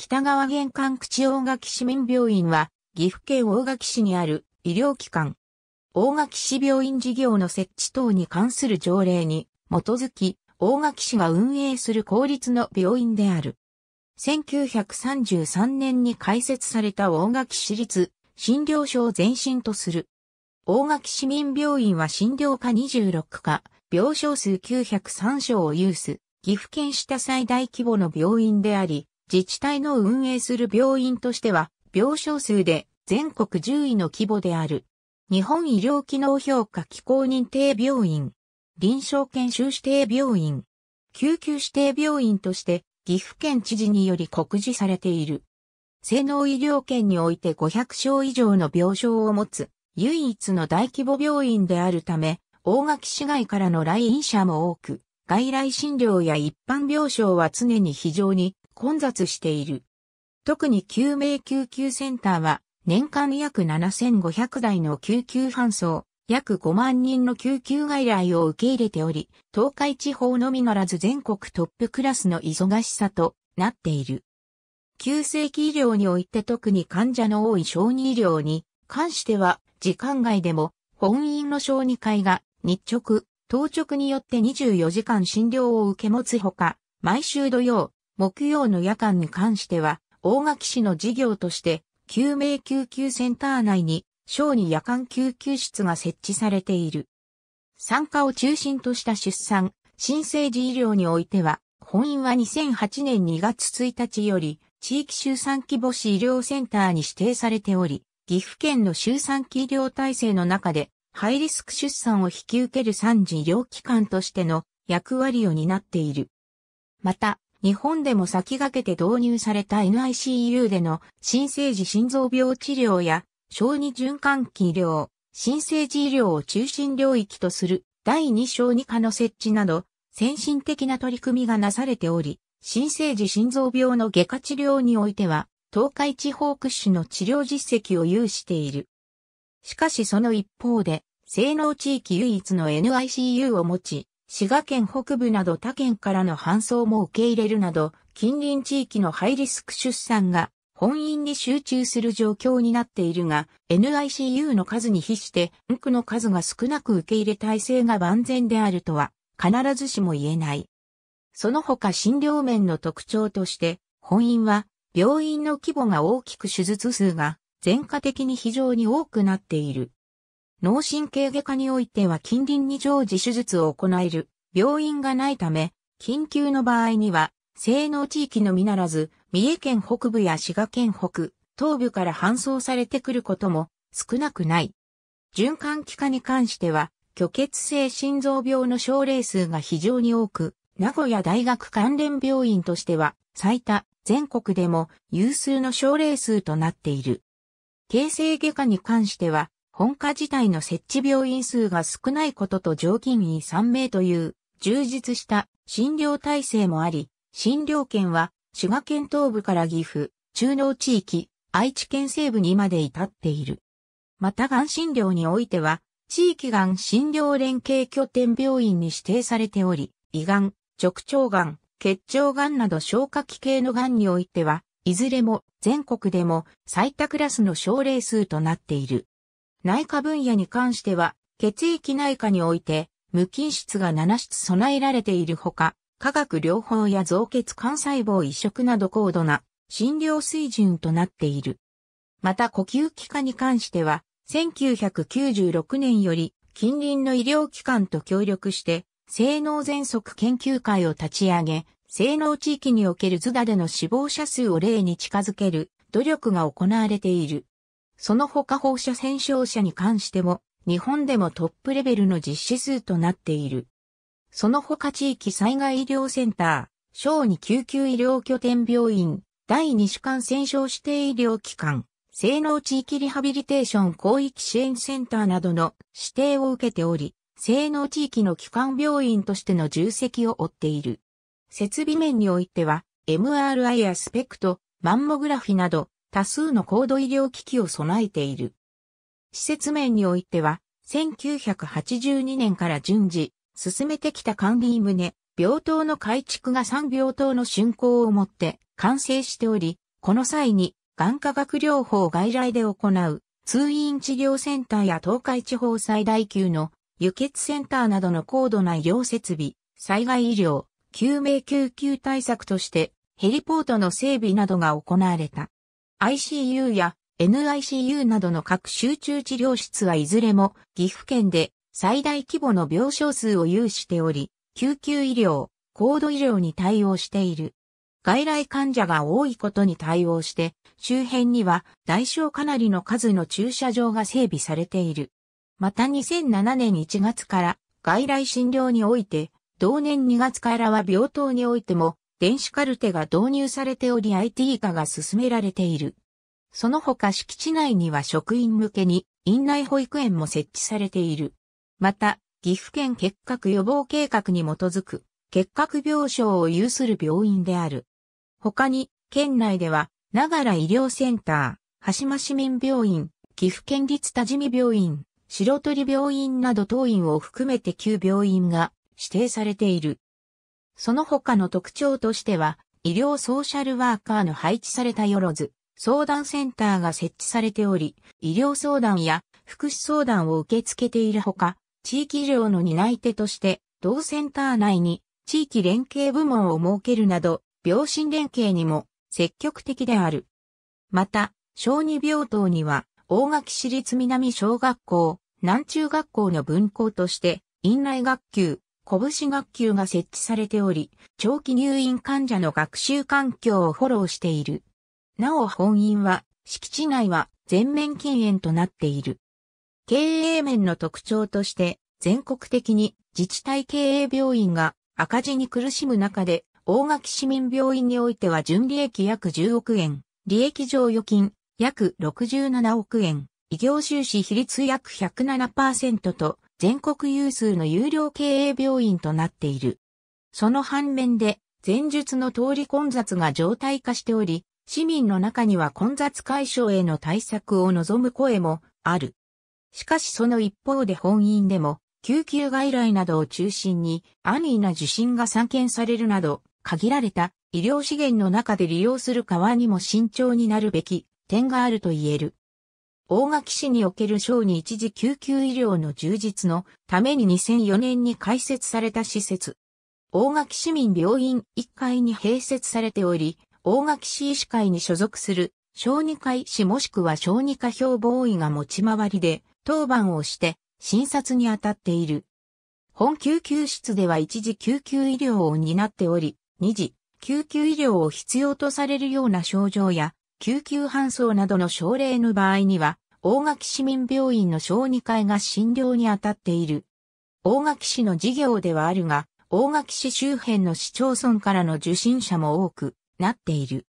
北川玄関口大垣市民病院は、岐阜県大垣市にある医療機関。大垣市病院事業の設置等に関する条例に基づき、大垣市が運営する公立の病院である。1933年に開設された大垣市立診療所を前身とする。大垣市民病院は診療科26科、病床数903床を有す、岐阜県下最大規模の病院であり、自治体の運営する病院としては、病床数で全国10位の規模である。日本医療機能評価機構認定病院、臨床研修指定病院、救急指定病院として岐阜県知事により告示されている。性能医療圏において500床以上の病床を持つ唯一の大規模病院であるため、大垣市外からの来院者も多く、外来診療や一般病床は常に非常に混雑している。特に救命救急センターは、年間約7500台の救急搬送、約5万人の救急外来を受け入れており、東海地方のみならず全国トップクラスの忙しさとなっている。急性期医療において特に患者の多い小児医療に関しては、時間外でも本院の小児会が日直、当直によって24時間診療を受け持つほか、毎週土曜、木曜の夜間に関しては、大垣市の事業として、救命救急センター内に、小児夜間救急室が設置されている。産科を中心とした出産、新生児医療においては、本院は2008年2月1日より、地域周産期母子医療センターに指定されており、岐阜県の周産期医療体制の中で、ハイリスク出産を引き受ける産児医療機関としての役割を担っている。また、日本でも先駆けて導入された NICU での新生児心臓病治療や小児循環器医療、新生児医療を中心領域とする第2小児科の設置など先進的な取り組みがなされており、新生児心臓病の外科治療においては東海地方屈指の治療実績を有している。しかしその一方で、性能地域唯一の NICU を持ち、滋賀県北部など他県からの搬送も受け入れるなど、近隣地域のハイリスク出産が本院に集中する状況になっているが、NICU の数に比して、ンクの数が少なく受け入れ体制が万全であるとは、必ずしも言えない。その他診療面の特徴として、本院は、病院の規模が大きく手術数が、全科的に非常に多くなっている。脳神経外科においては近隣に常時手術を行える病院がないため、緊急の場合には、性能地域のみならず、三重県北部や滋賀県北、東部から搬送されてくることも少なくない。循環器科に関しては、虚血性心臓病の症例数が非常に多く、名古屋大学関連病院としては最多、全国でも有数の症例数となっている。形成外科に関しては、本科自体の設置病院数が少ないことと常勤医3名という充実した診療体制もあり、診療圏は滋賀県東部から岐阜、中濃地域、愛知県西部にまで至っている。また、がん診療においては、地域がん診療連携拠点病院に指定されており、胃がん、直腸がん、結腸がんなど消化器系のがんにおいては、いずれも全国でも最多クラスの症例数となっている。内科分野に関しては、血液内科において、無菌室が7室備えられているほか、化学療法や造血幹細胞移植など高度な診療水準となっている。また呼吸器科に関しては、1996年より近隣の医療機関と協力して、性能全速研究会を立ち上げ、性能地域におけるズダでの死亡者数を例に近づける努力が行われている。その他放射線照射に関しても、日本でもトップレベルの実施数となっている。その他地域災害医療センター、小児救急医療拠点病院、第2種感染症指定医療機関、性能地域リハビリテーション広域支援センターなどの指定を受けており、性能地域の基幹病院としての重責を負っている。設備面においては、MRI やスペクト、マンモグラフィなど、多数の高度医療機器を備えている。施設面においては、1982年から順次、進めてきた管理棟、病棟の改築が3病棟の竣工をもって完成しており、この際に、眼科学療法外来で行う、通院治療センターや東海地方最大級の輸血センターなどの高度な医療設備、災害医療、救命救急対策として、ヘリポートの整備などが行われた。ICU や NICU などの各集中治療室はいずれも岐阜県で最大規模の病床数を有しており、救急医療、高度医療に対応している。外来患者が多いことに対応して、周辺には代償かなりの数の駐車場が整備されている。また2007年1月から外来診療において、同年2月からは病棟においても電子カルテが導入されており IT 化が進められている。その他敷地内には職員向けに院内保育園も設置されている。また、岐阜県結核予防計画に基づく結核病床を有する病院である。他に、県内では、長良医療センター、橋間市民病院、岐阜県立多治見病院、白鳥病院など当院を含めて9病院が指定されている。その他の特徴としては、医療ソーシャルワーカーの配置されたよろず、相談センターが設置されており、医療相談や福祉相談を受け付けているほか、地域医療の担い手として、同センター内に地域連携部門を設けるなど、病診連携にも積極的である。また、小児病棟には、大垣市立南小学校、南中学校の分校として、院内学級、拳学級が設置されており、長期入院患者の学習環境をフォローしている。なお本院は、敷地内は全面禁煙となっている。経営面の特徴として、全国的に自治体経営病院が赤字に苦しむ中で、大垣市民病院においては純利益約10億円、利益上預金約67億円、異業収支比率約107%と、全国有数の有料経営病院となっている。その反面で、前述の通り混雑が常態化しており、市民の中には混雑解消への対策を望む声もある。しかしその一方で本院でも、救急外来などを中心に安易な受診が散見されるなど、限られた医療資源の中で利用する側にも慎重になるべき点があると言える。大垣市における小児一時救急医療の充実のために2004年に開設された施設。大垣市民病院1階に併設されており、大垣市医師会に所属する小児科医師もしくは小児科標防医が持ち回りで当番をして診察に当たっている。本救急室では一時救急医療を担っており、二次救急医療を必要とされるような症状や救急搬送などの症例の場合には、大垣市民病院の小児科医が診療に当たっている。大垣市の事業ではあるが、大垣市周辺の市町村からの受診者も多くなっている。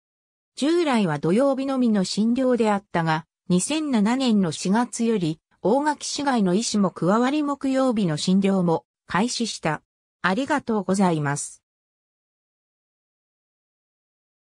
従来は土曜日のみの診療であったが、2007年の4月より、大垣市外の医師も加わり木曜日の診療も開始した。ありがとうございます。